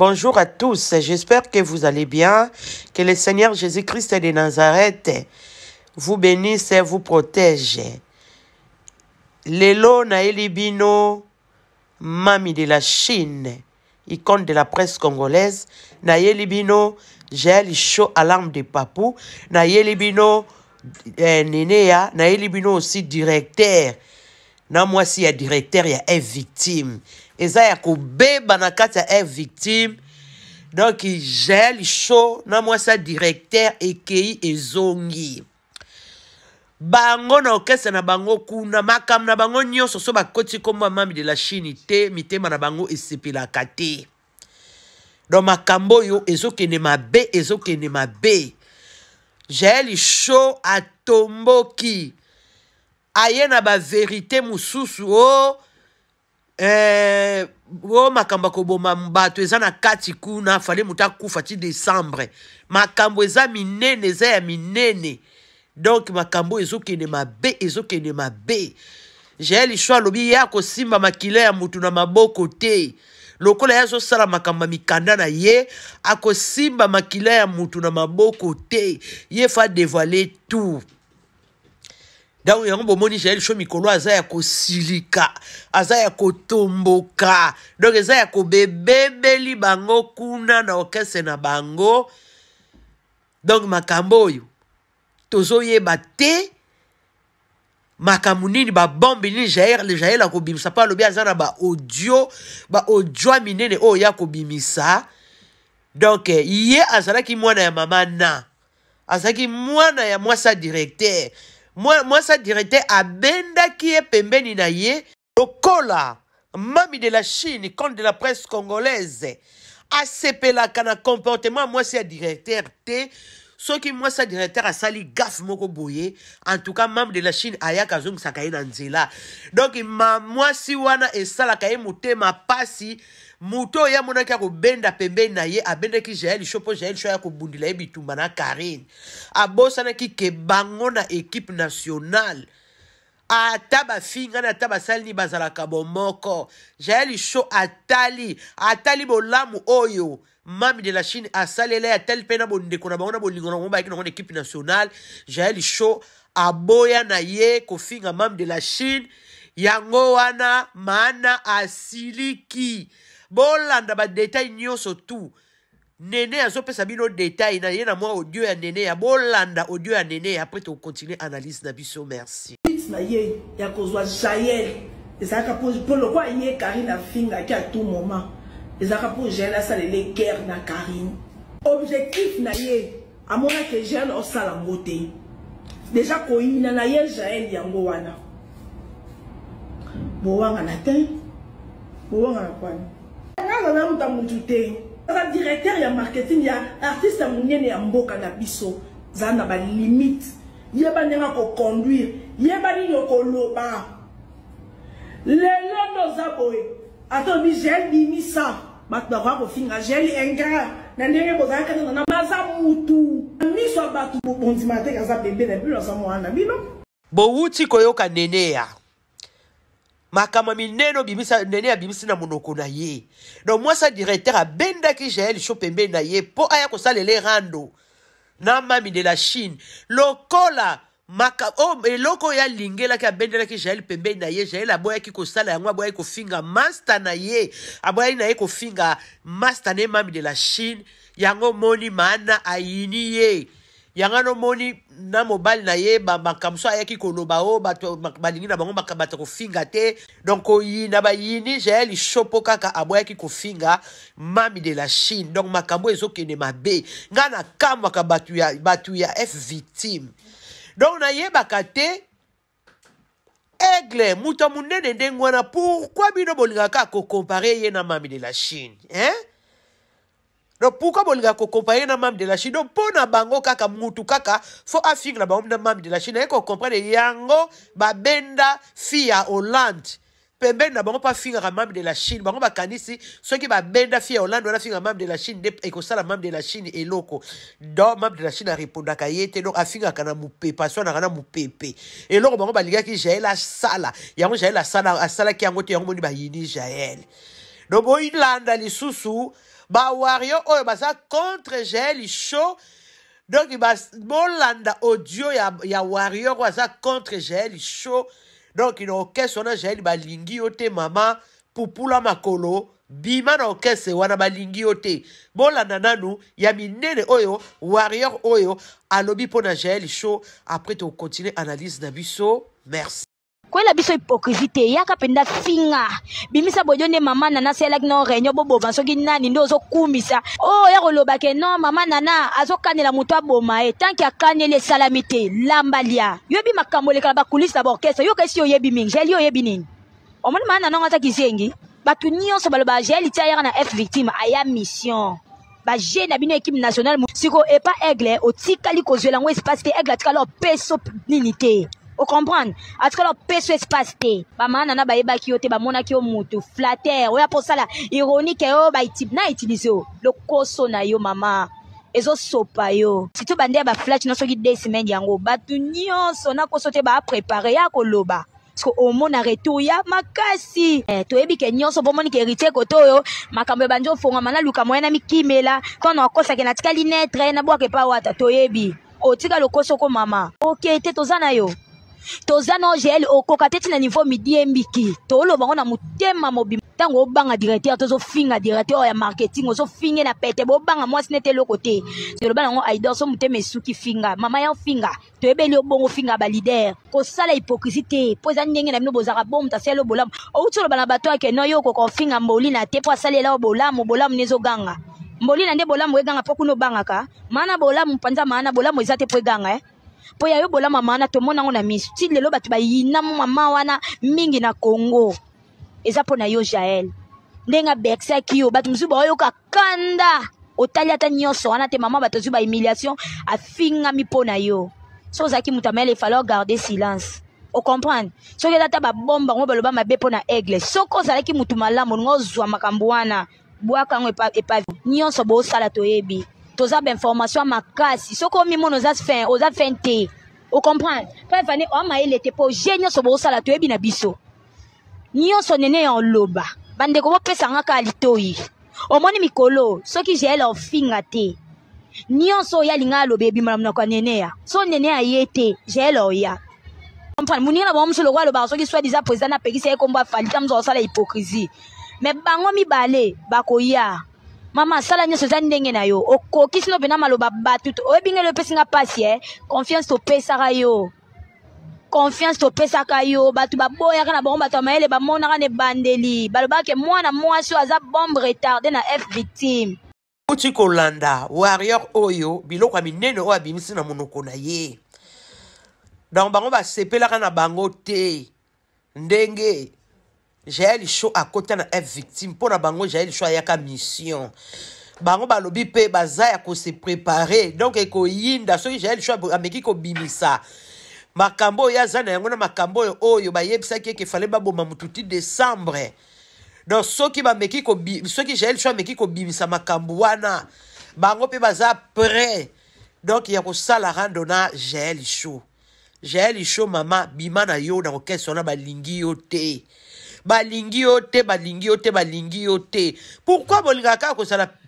Bonjour à tous, j'espère que vous allez bien, que le Seigneur Jésus-Christ de Nazareth vous bénisse et vous protège. Lelo Libino, mami de la Chine, icône de la presse congolaise, Libino, gel Chaud, alarme de Papou, Libino, nénéa. Eh, Nenea, Libino aussi directeur. Non, moi, si y a directeur, il y a une victime eza ya kobeba na kati ya air victime donk gel show na moi sa directeur ekei ezongi bango na okese na bango kuna makam na bango nyo so bakoti kombo mami de la chine te mitema na bango la kate. don makambo ma be, mabe ezokende be. J'eli sho atomboki aye na verite mususu o oh, eh, oyo makamba koboma eza kati kuna décembre makambo minene eza ya minene makambo ezokende mabe ezokende mabe jeli ya makila ya mutu na maboko te lokola ye sala makambo mikanda na ye akosimba makila ya na te ye fa dévoiler tout ntango yango bomoni jael sho mikolo aza ya kosilika aza ya kotomboka donk eza ya kobebebeli bango kuna na orkestre na bango donk makambo oyo tozoyeba te makambo nini babombe nini jael jael akobimisa mpo alobi aza na baaudio baaudio minene oyo ya kobimisa donk eh, ye azalaki mwana ya mama na azalaki mwana ya mwasa ya directeur ça sa te abendaki qui pembeni na ye lokola mami de la chine compte de la presse congolaise la kana comportement moi c'est directeur te qui moi ça directeur à Sali moko boye en tout cas membre de la chine ayaka azongisaka dans na Donc moi si wana esalaka ye m'a passé moto oyo amonaki akobenda pembeni na ye abendaki jael sho mpo jael sho aya kobundela ye bitumba na karine abosanaki ke bango na ekipe nationale ata bafi ngai ata basali nini bazalaka bomoko jael sho atali atali bolamu oyo mami de la chine asalele atali mpe na bondeko na bango na bolingo na bango bayaki nango na ekipe nationale jael sho aboya na ye kofinga mami de la chine yango wana maana asiliki bolanda badetail nyonso tu nene azopesa bino detail na ye na mwa audio ya nene ya bolanda audio ya nene ya apres tokontinue analyse na biso merci na ye ya kozwa jael ezalaka mpo lokwa ye karine afingaki a tout moment ezalaka mpo jeune asalele guerre na karine objectif na ye amonaki jeune osala ngo te deja koyina na ye jael yango wana bowanga na te bowanga na kwani nga azala luta motu te aza directeur ya marketing ya artiste ya monene ya mboka na biso zala na balimite yeba ndenge akoconduire yeba nini okoloba lelo nde oza boye ata obi gel bimisa bato bakoka kofinga gel ingrat na ndenge bozalaka nano na maza mutu miso ya bato bondima te kaza bebe na bino aza mwana bino bowuti koyoka nene ya makambo ya minene ndenge abimisi na monoko na ye donc mwasi directeur abendaki jael sho pembeni na ye mpo aya kosalela erando na mami de la chine lokola eloko oh, oyo alingelaki abendelaki jael pembe na ye jael aboyaki kosala yango aboyaki kofinga master na ye aboyaki na ye kofinga masta na ye mami de la chine yango moni maana ayini ye Yangano no na mobali na ye makambo so ayaki koloba o bato balingi na bango bato te donc na bayini jael shopo kaka aboyaki kofinga mami de la chine donc makambo ezokende mabe Ngana nakamwaka bato ya, bato ya f victime donc nayebaka te aigle moto ya pourquoi ndenge wana pourkui bino bolingaka ye na mami de la chine hein? donc pourquoi bolingaka kocompanye na mam de la chine donc na bango kaka mutu kaka fo afinga na bango na de la chine eko kocomprendre yango babenda fia ya hollande pembeni na bango mpo afingaka mame de la chine bango bakanisi soki babenda fi ya hollande wana afingaka mam de la chine nde sala mam de la chine eloko donc mam de la chine arépondaka ye kana donc pepe na mopepe aswanaka na mopepe eloko bango ki jael sala, yango jael ki yango te yango moni bayini jael donc li susu Wario oyo oh, baza contre je Donc bon bolanda audio ya, ya wario oyo aza contre gel il donc il orkestre wana j'ai li yo te mama pupula makolo bima na se wana balingiote Bon te bolanda nanu ya minene oyo warrior oyo alobi pona gel show après continues analyse na biso merci koyela biso hypocrisie te yaka mpenza finga bimisa bodio nde mama nana asialaki no réunion boboma soki nani nde ozokumisa oyo oh, ya koloba ke no mama nana azokanela moto aboma ye tanki akaneli esalami te lamba lia yoyebi makambo olekala bakulise na baorkestre yoka esi oyebi mingi jeli oyebi nini omoni mama nana ngo azaki zengi bato nyonso baloba jeli ti ayaka na f victime aya mission baje na bino équipe nationale sikoyo epa aigle otikali kozwela yango espace te aigle atikala opeso nini te ocomprendre atikala opeswa espace te bamama nana bayebaki yo te bamonaki yo motu flater oyo aposala ironike eh, oyo oh, na utilize yo lokoso na yo mama ezosopa yo surtout bande ya baflash no soki deux semaine yango bato nyonso nakoso te baaprépare ya koloba parceke omona retour ya makasi eh, toyebi ke nyonso bomoni ke héritier kote oyo makambo ebandi ofongama na luka moya na mikimela mpona akosaki natikali netre nabwaka epa wata toyebi otika lokoso komama oke okay, te toza na yo toza na ogl okoka te ntina niveau midi embiki toloba ngo na motema mobima ntango obanga directeur tozofinga directeur ya marketing ozofinge na pete bobanga mwasi nete eloko te toloba nango aidor so motema esuki finga mama ya ofinga toyebeli obongo finga balider kosala hypocrisie te mpo eza ndenge na bino bozalaka bo moto asiali obolamu outi oloba na bato ake no yo okoka ofinga mbolina te mpo asalela obolamu bolamu nezoganga mbolina nde bolamu eganga mpo kuna obangaka maana bolamu mpanza maana bolamu eza te mpo eganga eh? mpo ya yobola mama wana tomonango na misu ti lelo bato bayinamo mama wana mingi na congo eza mpo na yo jael ndenge abekisaki yo bato mosusu baoyoka kanda otali ata nyonso wana te mama bato ozwi bahumiliation afingami mpo na yo so ozalaki moto amayele efale ogarde silence ocomprendre soki eza ata babomba ngo baloba mabe mpo na aigle soki ozalaki motu malamu olingo ozwa makambo wana bwaka yango epavi nyonso boosala toyebi toza bainformation makasi soki omi mona oza fin oza fin te ocomprendre mpo efani oamayele oh, te mpo je nyonso bozosala toyebi na biso nyonso nene ya oloba bandeko bopesanga kaka litoi omoni mikolo soki jeele ofinga te nyonso oyo alinga aloba ebima na monoko ya nene ya so nene aye te jeele oya comprendre moninga na bango mosusu lokola alobaka soki soit diza président napekisa ye kombo afali ta mosusu akosala hypocrisie me bango mibale bakoya mama asala nyonso eza ndenge na yo okokisi nobena maloba bato oyebi ngeli opesinga mpasi e eh. confiance topesaka yo confiance topesaka yo bato baboyaka na bango bato ya mayele bamonaka na ebandeli balobaka mwana mwasi oyo aza bombe retarde na f victime uti kolanda warrior oyo biloko ya minene oyo abimisi na monoko na ye donc bango basepelaka na bango te ndenge jael sho côté, na f victime na bango jael sho yaka mission bango lobi pe baza ya se préparer donc ekoyinda so jael sho ameki bimisa. makambo ya aza na yango na makambo oyo oyo bayebisaki eke fallait baboma motu ti décembre donc soki j'ai soki jael sho ameki kobimisa makambo wana bango pe baza prêt donc ya la rando na jael sho jael sho mama bimana yo na kokesa sona yo te balingi yote te balingi yo te balingi yo te pourkui ko kaka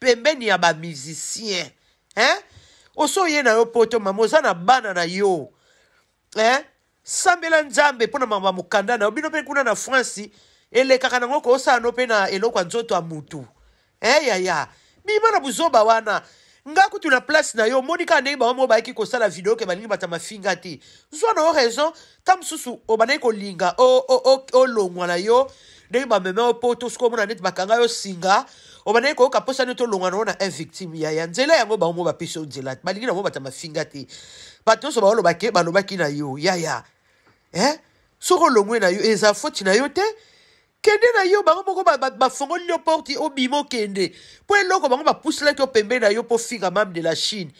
pembeni ya bamusicien hein? oso na yo poto mama na bana na yo hein? sambela nzambe mpo na mama mokanda na yo bino mpe kuna na franci elekaka nango koosala no mpe na eloko ya ya motu eyaya eh, bima buzoba wana nga kutu na place na yo omoni kaka ndenge bango bayaki kosala video ke balingi bata mafinga te zwa na yo raison ta mosusu obandaki kolinga olongwa na yo ndenge bamema yo mpo to soki omona neti bakanga yo singa obandaki koyoka mposa neti olongwa na yo na un victime ya ya nzela yango bango moko bapesi yo nzela balingi na bango bata mafinga te bato nyonso baolobaki balobaki na yo yaya eh? soki olongwe na yo eza foti na yo te kende na yo bango moko bafongoli yo porte obima okende mpo eloko bango bapuselaki yo pembeni na yo po finga de la chine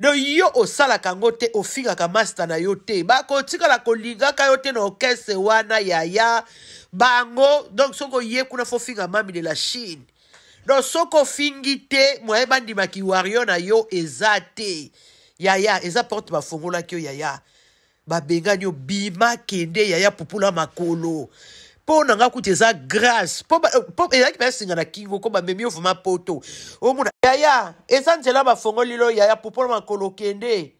don yo osalaka yango te ofingaka master na yo te bakotikala kolingaka yo te na okese wana yaya bango donc soki oye kuna fofinga mame de la chine don soko ofingi te e bandi wario na yo eza te yaya eza porte bafongolaki yo yaya babengani yo bima kende yaya pupula makolo mpo eh, na nga kuti eza grâce ezalaki bayasingana kingo ko bamemi ovuma poto omona oh, yaya eza nzela bafongolilo yaya popo makolo kende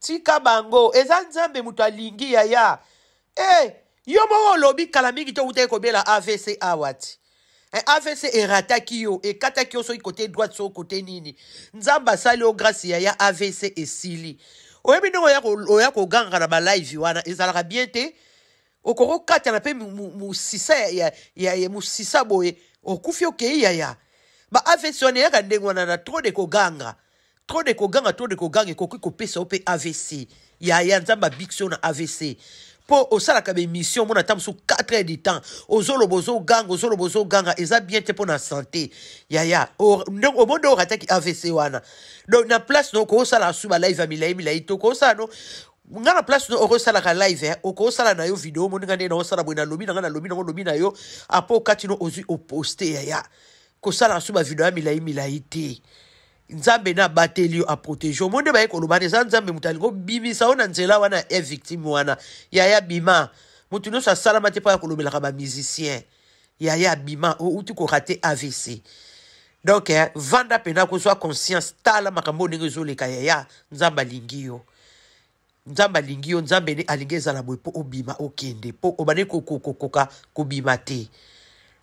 tika bango eza nzambe moto ya. yaya e yo moko olobi kala mingi to utaki kobiela avc awati eh, avc erataki yo ekataki yo soki kote droite soki kote nini nzambe asali yo grâce yaya avc esili oyebi ya oya koganga na balive wana ezalaka bien te na pe musisa ya musisa boye ya ya yaya Ba on eyaka ndenge wana na tro de koganga tro de koganga tro de koganga et kopesa yo ope avc ya ya nzamba yo na avc mpo osalaka mission, mona tam sou 4 heures du temps ganga ozolo gang ganga, eza bien te Ya na santé yaya omonde ki avc wana donc na place no sala souba live ya milai milai to sa no nga na place okosalaka live eh? okosala na yo video omoninga nde na osala nalobi nanga nalobi nango lobi na yo apo katino ozi oposte ya. ya milai milai te nzambe na batelio yo aprotege protéger nde baye koloba nzambe mutali alingi obimisa o nzela wana ya e victime wana ya bima pa sa salamate te mpo ya y'a bima yaya bima outi rater avc donc eh, vanda pena ko soit conscience tala makambo ndenge ezoleka yaya y'a, nzamba N'zamba alingi yo nzambe alingi ezala boye obima okende mpo koko kokokokoka kobima te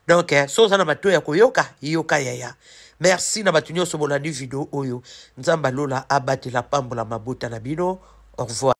donk eh, so oza na ya koyoka yoka yaya merci na bato nyonso bolandi video oyo nzambe alola la pambola mabota na bino au revoir